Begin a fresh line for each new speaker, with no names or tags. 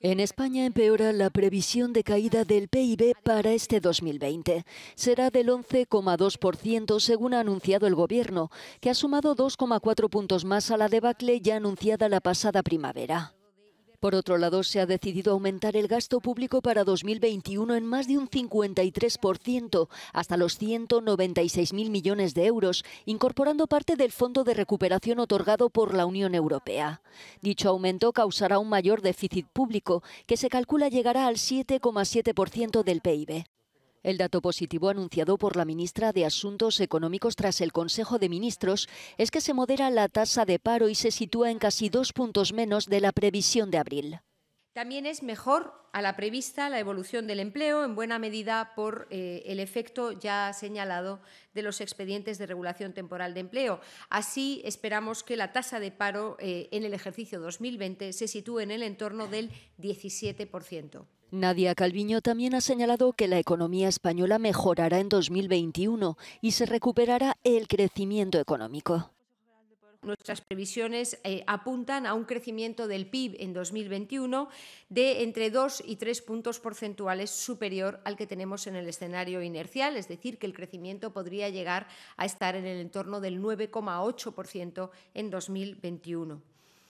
En España empeora la previsión de caída del PIB para este 2020. Será del 11,2% según ha anunciado el Gobierno, que ha sumado 2,4 puntos más a la debacle ya anunciada la pasada primavera. Por otro lado, se ha decidido aumentar el gasto público para 2021 en más de un 53%, hasta los 196.000 millones de euros, incorporando parte del Fondo de Recuperación otorgado por la Unión Europea. Dicho aumento causará un mayor déficit público, que se calcula llegará al 7,7% del PIB. El dato positivo anunciado por la ministra de Asuntos Económicos tras el Consejo de Ministros es que se modera la tasa de paro y se sitúa en casi dos puntos menos de la previsión de abril.
También es mejor a la prevista la evolución del empleo, en buena medida por eh, el efecto ya señalado de los expedientes de regulación temporal de empleo. Así, esperamos que la tasa de paro eh, en el ejercicio 2020 se sitúe en el entorno del 17%.
Nadia Calviño también ha señalado que la economía española mejorará en 2021 y se recuperará el crecimiento económico
nuestras previsiones eh, apuntan a un crecimiento del PIB en 2021 de entre 2 y 3 puntos porcentuales superior al que tenemos en el escenario inercial, es decir, que el crecimiento podría llegar a estar en el entorno del 9,8% en 2021.